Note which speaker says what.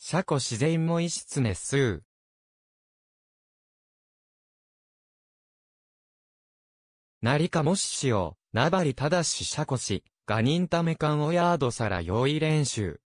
Speaker 1: 車庫自然も一室熱数。りかもししよう、なばりただし車庫し、がにんためかんおやーどさら用意練習。